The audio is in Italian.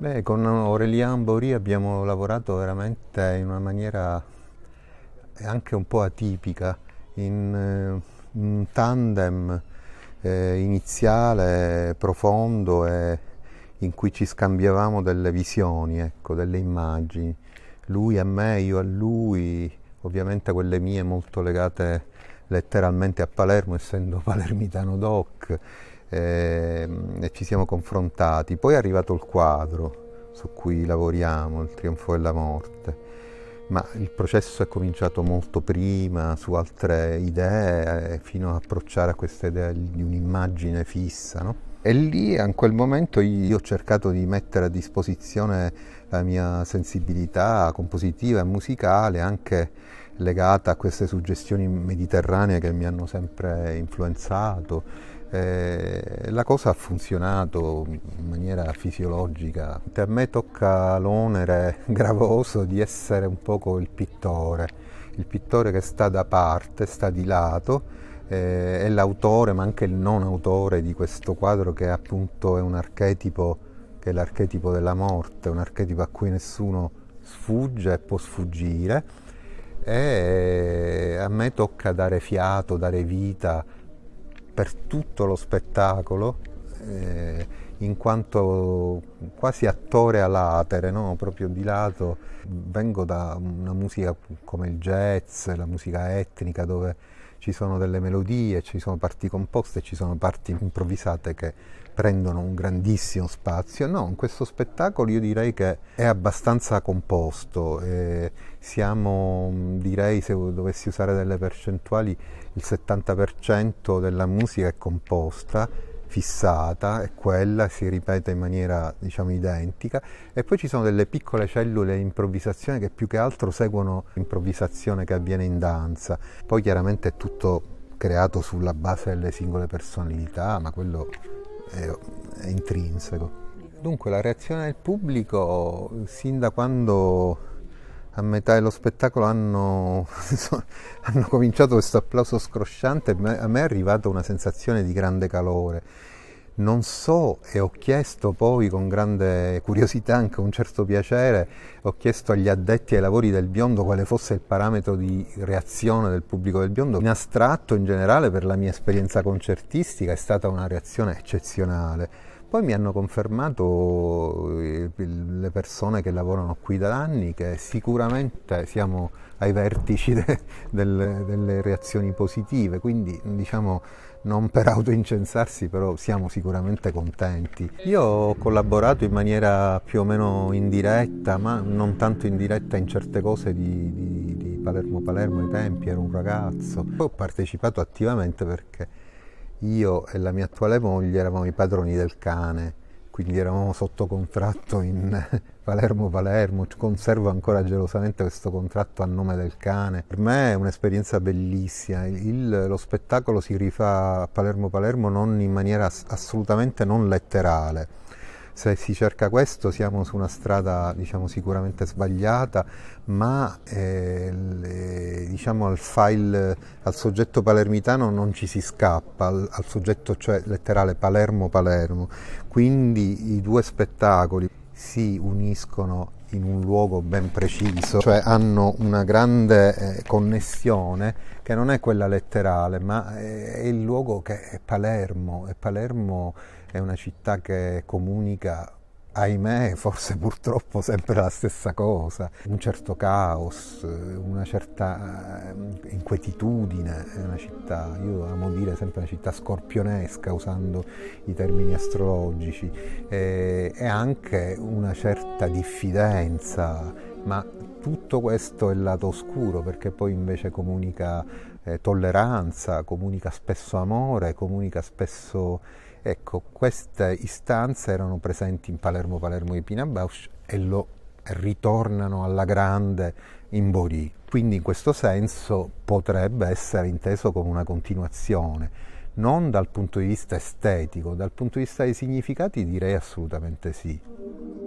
Beh, con Aurelian Bauri abbiamo lavorato veramente in una maniera anche un po' atipica, in eh, un tandem eh, iniziale, profondo e in cui ci scambiavamo delle visioni, ecco, delle immagini. Lui a me, io a lui, ovviamente quelle mie molto legate letteralmente a Palermo, essendo palermitano doc eh, e ci siamo confrontati. Poi è arrivato il quadro su cui lavoriamo, il trionfo della morte, ma il processo è cominciato molto prima su altre idee eh, fino ad approcciare a questa idea di un'immagine fissa. No? E lì, in quel momento, io ho cercato di mettere a disposizione la mia sensibilità compositiva e musicale, anche legata a queste suggestioni mediterranee che mi hanno sempre influenzato eh, la cosa ha funzionato in maniera fisiologica. A me tocca l'onere gravoso di essere un poco il pittore, il pittore che sta da parte, sta di lato, eh, è l'autore ma anche il non autore di questo quadro che appunto è un archetipo, che è l'archetipo della morte, un archetipo a cui nessuno sfugge e può sfuggire. E eh, a me tocca dare fiato, dare vita per tutto lo spettacolo eh, in quanto quasi attore all'atere, no? proprio di lato. Vengo da una musica come il jazz, la musica etnica dove ci sono delle melodie, ci sono parti composte, ci sono parti improvvisate che prendono un grandissimo spazio. No, in questo spettacolo io direi che è abbastanza composto. Eh, siamo, direi, se dovessi usare delle percentuali, il 70% della musica è composta fissata e quella si ripete in maniera diciamo identica e poi ci sono delle piccole cellule di improvvisazione che più che altro seguono l'improvvisazione che avviene in danza poi chiaramente è tutto creato sulla base delle singole personalità ma quello è, è intrinseco dunque la reazione del pubblico sin da quando a metà dello spettacolo hanno, hanno cominciato questo applauso scrosciante a me è arrivata una sensazione di grande calore. Non so e ho chiesto poi con grande curiosità, anche un certo piacere, ho chiesto agli addetti ai lavori del biondo quale fosse il parametro di reazione del pubblico del biondo. In astratto, in generale, per la mia esperienza concertistica è stata una reazione eccezionale poi mi hanno confermato eh, le persone che lavorano qui da anni che sicuramente siamo ai vertici de, delle, delle, reazioni positive, quindi diciamo non per autoincensarsi, però siamo sicuramente contenti. Io ho collaborato in maniera più o meno indiretta, ma non tanto indiretta in certe cose di, di, di Palermo Palermo ai tempi, ero un ragazzo. Poi ho partecipato attivamente perché io e la mia attuale moglie eravamo i padroni del cane, quindi eravamo sotto contratto in Palermo Palermo, conservo ancora gelosamente questo contratto a nome del cane. Per me è un'esperienza bellissima, Il, lo spettacolo si rifà a Palermo Palermo non in maniera assolutamente non letterale se si cerca questo siamo su una strada diciamo, sicuramente sbagliata, ma eh, le, diciamo, al, file, al soggetto palermitano non ci si scappa, al, al soggetto cioè, letterale Palermo-Palermo, quindi i due spettacoli si uniscono in un luogo ben preciso, cioè hanno una grande eh, connessione che non è quella letterale, ma eh, è il luogo che è Palermo e Palermo è una città che comunica ahimè, forse purtroppo sempre la stessa cosa, un certo caos, una certa eh, inquietudine, è una città, io amo dire sempre una città scorpionesca usando i termini astrologici, eh, e anche una certa diffidenza ma tutto questo è il lato oscuro perché poi invece comunica eh, tolleranza, comunica spesso amore, comunica spesso... Ecco, queste istanze erano presenti in Palermo, Palermo di Pina Bausch e lo ritornano alla grande in Borì. Quindi in questo senso potrebbe essere inteso come una continuazione non dal punto di vista estetico, dal punto di vista dei significati direi assolutamente sì.